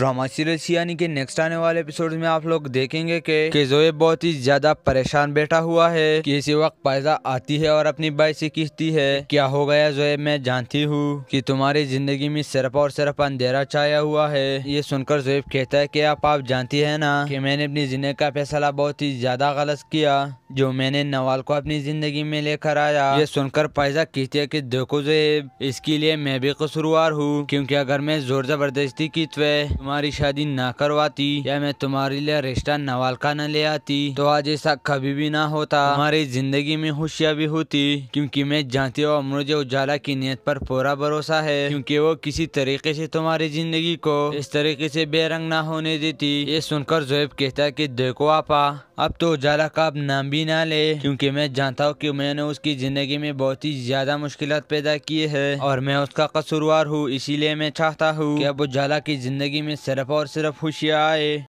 drama serious यानी कि next आने वाले एपिसोड में आप लोग देखेंगे के, के जोए बहुत ही ज्यादा परेशान बैठा हुआ है कि इसी वक्त पैसा आती है और अपनी बाइक से खींचती है क्या हो गया जोए मैं जानती हूँ कि तुम्हारी जिंदगी में सिर्फ और सिर्फ अंधेरा छाया हुआ है ये सुनकर जोएब कहता है की आप आप जानती है ना की मैंने अपनी जिंदगी का फैसला बहुत ही ज्यादा गलत किया जो मैंने नवाल को अपनी जिंदगी में लेकर आया ये सुनकर पैसा कहती है की देखो जोएब इसके लिए मैं भी कसूरवार हूँ क्यूँकी अगर मैं जोर जबरदस्ती की तो तुम्हारी शादी ना करवाती या मैं तुम्हारे लिए रिश्ता नवालका न ले आती तो आज ऐसा कभी भी ना होता हमारी जिंदगी में भी होती क्योंकि मैं जानती हूँ मुझे उजाला की नीयत पर पूरा भरोसा है क्योंकि वो किसी तरीके से तुम्हारी जिंदगी को इस तरीके से बेरंग ना होने देती ये सुनकर जोब कहता है देखो आपा अब तो उजाला का अब नाम भी ना ले क्योंकि मैं जानता हूँ कि मैंने उसकी ज़िंदगी में बहुत ही ज़्यादा मुश्किल पैदा किए हैं और मैं उसका कसूरवार हूँ इसीलिए मैं चाहता हूँ कि अब उजाला की ज़िंदगी में सिर्फ और सिर्फ खुशियाँ आए